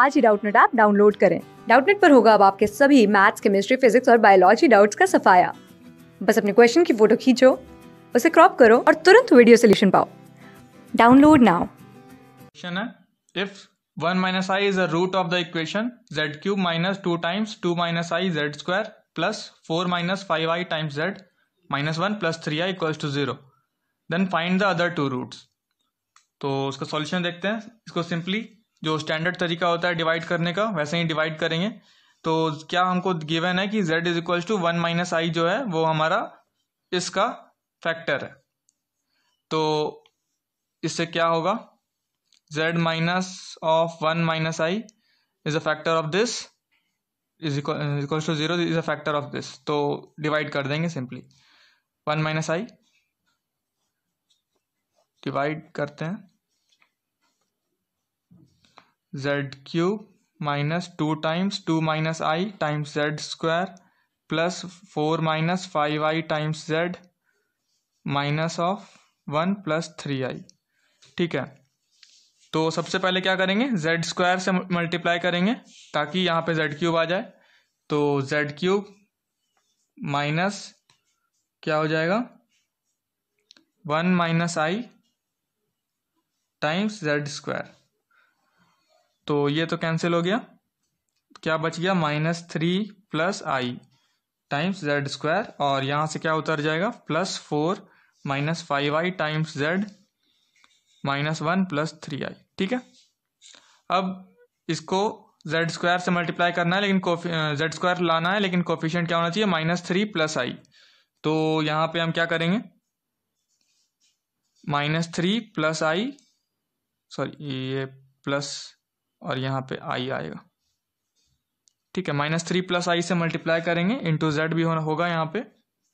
आज ही Doubtnut app download करें डाउटनेट पर होगा अब आपके सभी मैथ्स केमिस्ट्री फिजिक्स और बायोलॉजी डाउट्स का सफाया बस अपने क्वेश्चन की फोटो खींचो उसे क्रॉप करो और तुरंत वीडियो सोल्यूशन पाओ डाउनलोड नाउ क्वेश्चन है if 1 minus i is a root of the equation z cube minus 2 times 2 minus i z square plus 4 minus 5i times z minus 1 plus 3i equals to 0 then find the other two roots तो उसका solution देखते हैं इसको simply जो standard तरीका होता है divide करने का वैसे ही डिवाइड करेंगे तो क्या हमको गिवन है कि z is equal to one minus i जो है वो हमारा इसका फैक्टर है तो इससे क्या होगा z minus of one minus i is a factor of this is equal to zero is a factor of this तो डिवाइड कर देंगे simply one minus i divide करते हैं z cube minus two times two minus i times z square plus four minus five i times z minus of one plus three i ठीक है तो सबसे पहले क्या करेंगे जेड स्क्वायर से मल्टीप्लाई करेंगे ताकि यहाँ पे जेड क्यूब आ जाए तो जेड क्यूब माइनस क्या हो जाएगा one minus i times z square तो ये तो कैंसिल हो गया क्या बच गया minus three plus i times z square और यहाँ से क्या उतर जाएगा plus four minus five i times z minus one plus three i ठीक है अब इसको जेड स्क्वायर से मल्टीप्लाई करना है लेकिन जेड स्क्वायर लाना है लेकिन कोफिशियंट क्या होना चाहिए माइनस थ्री प्लस आई तो यहाँ पे हम क्या करेंगे minus three plus i sorry ये प्लस और यहाँ पे आई आएगा ठीक है माइनस थ्री प्लस आई से मल्टीप्लाई करेंगे इंटू जेड भी होना होगा यहाँ पे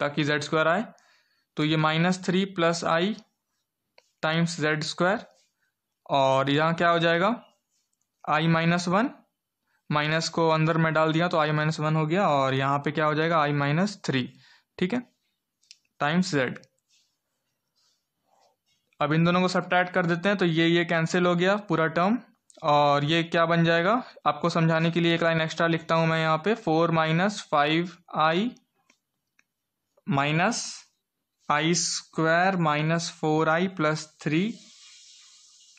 ताकि जेड स्क्वायर आए तो ये minus three plus i times z square और यहाँ क्या हो जाएगा आई माइनस वन माइनस को अंदर में डाल दिया तो आई माइनस वन हो गया और यहाँ पे क्या हो जाएगा आई माइनस थ्री ठीक है टाइम्स जेड अब इन दोनों को सब्ट्रैक्ट कर देते हैं तो ये ये कैंसिल हो गया पूरा टर्म और ये क्या बन जाएगा आपको समझाने के लिए एक लाइन एक्स्ट्रा लिखता हूँ मैं यहाँ पे four minus five i minus i square minus four i plus three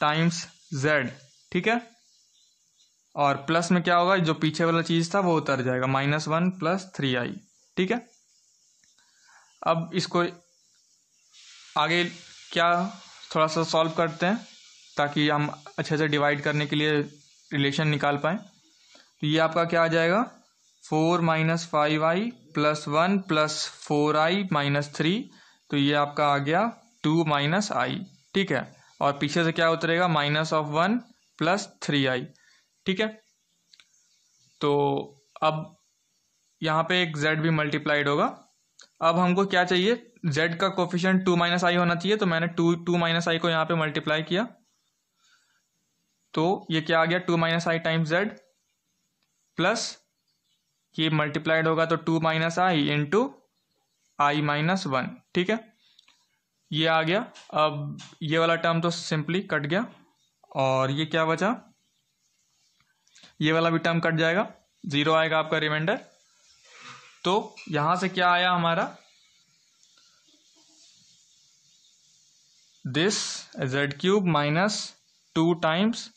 times z ठीक है और प्लस में क्या होगा जो पीछे वाला चीज़ था वो उतर जाएगा minus one plus three i ठीक है अब इसको आगे क्या थोड़ा सा सॉल्व करते हैं ताकि हम अच्छे से डिवाइड करने के लिए रिलेशन निकाल पाएँ तो ये आपका क्या आ जाएगा four minus five i plus one plus four i minus three तो ये आपका आ गया टू माइनस आई ठीक है और पीछे से क्या उतरेगा minus of one plus three i ठीक है तो अब यहाँ पे एक जेड भी मल्टीप्लाइड होगा अब हमको क्या चाहिए जेड का कोफिशियंट टू माइनस आई होना चाहिए तो मैंने टू टू माइनस आई को यहाँ पे मल्टीप्लाई किया तो ये क्या आ गया two minus i times z plus ये मल्टीप्लाइड होगा तो two minus i into i minus one ठीक है ये आ गया अब ये वाला टर्म तो सिंपली कट गया और ये क्या बचा ये वाला भी टर्म कट जाएगा ज़ीरो आएगा आपका रिमाइंडर तो यहां से क्या आया हमारा this z cube minus two times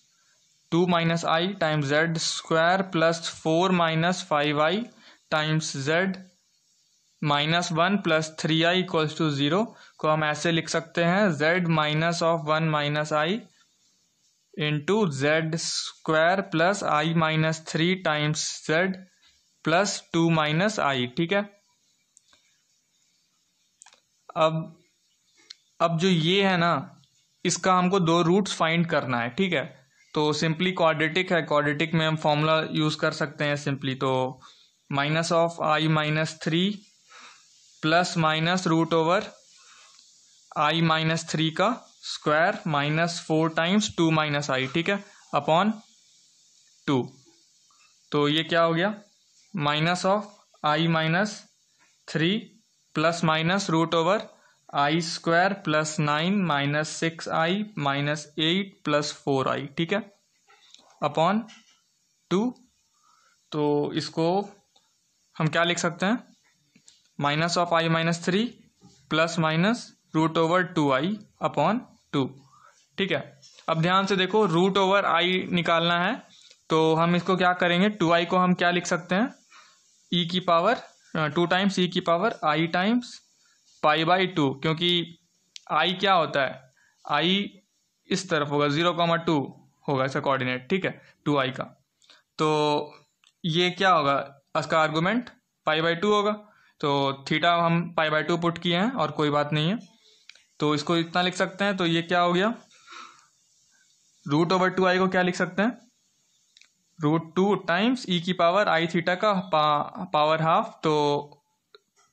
two minus i times z square plus four minus five i times z minus one plus three i equals to zero को हम ऐसे लिख सकते हैं z minus of one minus i into z square plus i minus three times z plus two minus i ठीक है अब अब जो ये है ना इसका हमको दो रूट्स फाइंड करना है ठीक है तो सिंपली क्वाड्रेटिक है क्वाड्रेटिक में हम फॉर्मूला यूज़ कर सकते हैं सिंपली तो minus of i minus three plus minus root over i minus three का square minus four times two minus i ठीक है अपॉन टू तो ये क्या हो गया minus of i minus three plus minus root over i square plus nine minus six i minus eight plus four i ठीक है अपॉन टू तो इसको हम क्या लिख सकते हैं minus of i minus three plus minus root over two i upon two ठीक है अब ध्यान से देखो रूट ओवर आई निकालना है तो हम इसको क्या करेंगे टू आई को हम क्या लिख सकते हैं ई e की पावर टू टाइम्स ई की power i times pi by two क्योंकि आई क्या होता है आई इस तरफ होगा ज़ीरो कॉमा टू होगा इसका कोऑर्डिनेट ठीक है टू आई का तो ये क्या होगा इसका आर्गूमेंट पाई बाई टू होगा तो थीटा हम पाई बाई टू पुट किए हैं और कोई बात नहीं है तो इसको इतना लिख सकते हैं तो ये क्या हो गया रूट ओवर टू आई को क्या लिख सकते हैं रूट टू टाइम्स ई की पावर आई थीटा का पा, पावर हाफ तो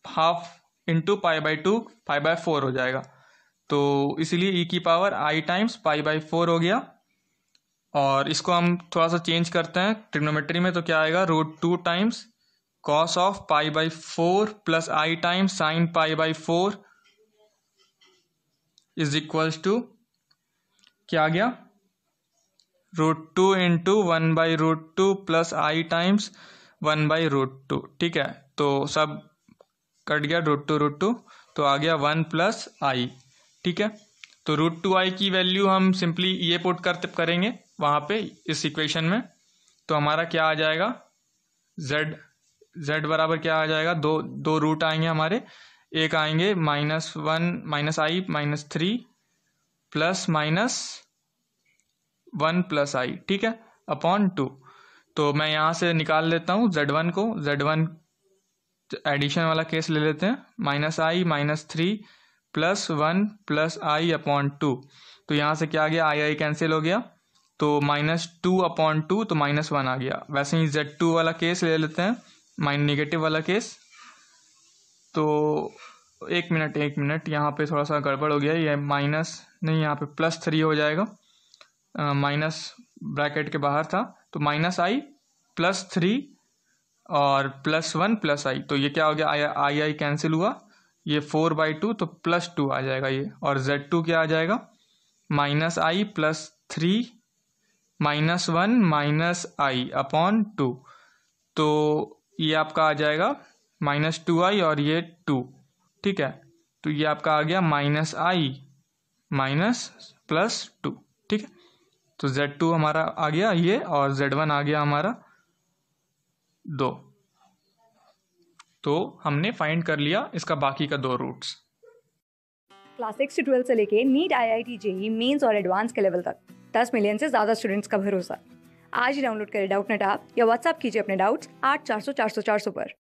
half into pi by two pi by four हो जाएगा तो इसीलिए ई e की power i times pi by four हो गया और इसको हम थोड़ा सा चेंज करते हैं ट्रिग्नोमेट्री में तो क्या आएगा root two times cos of pi by four plus i times sine pi by four is equals to क्या आ गया root two into one by root two plus i times one by root two ठीक है तो सब cut गया root to root two तो आ गया वन प्लस आई ठीक है तो रूट टू आई की वैल्यू हम सिंपली ये पुट करते करेंगे वहाँ पे इस इक्वेशन में तो हमारा क्या आ जाएगा जेड जेड बराबर क्या आ जाएगा दो दो रूट आएंगे हमारे एक आएंगे minus one minus I minus three plus minus one plus i ठीक है अपॉन टू तो मैं यहाँ से निकाल लेता हूँ जेड वन को जेड वन एडिशन तो वाला केस ले लेते हैं minus I minus three plus one plus i upon two तो यहाँ से क्या आ गया आई आई कैंसिल हो गया तो माइनस टू अपॉन टू तो माइनस वन आ गया वैसे ही जेड टू वाला केस ले लेते हैं माइन निगेटिव वाला केस तो एक मिनट एक मिनट यहाँ पे थोड़ा सा गड़बड़ हो गया ये माइनस नहीं यहाँ पे प्लस थ्री हो जाएगा माइनस ब्रैकेट के बाहर था तो माइनस आई प्लस थ्री और प्लस वन प्लस आई तो ये क्या हो गया आई आई आई कैंसिल हुआ ये फोर बाई टू तो प्लस टू आ जाएगा ये और जेड टू क्या आ जाएगा minus I plus three minus one minus I upon two तो ये आपका आ जाएगा माइनस टू आई और ये टू ठीक है तो ये आपका आ गया माइनस आई माइनस प्लस टू ठीक है तो जेड टू हमारा आ गया ये और जेड वन आ गया हमारा दो तो हमने फाइंड कर लिया इसका बाकी का दो रूट्स क्लास सिक्स से ट्वेल्थ से लेके NEET IIT JEE Mains और एडवांस के लेवल तक दस मिलियन से ज़्यादा स्टूडेंट्स का भरोसा आज ही डाउनलोड करें डाउट नेट आप या व्हाट्सअप कीजिए अपने डाउट्स आठ चार सौ चार सौ चार सौ पर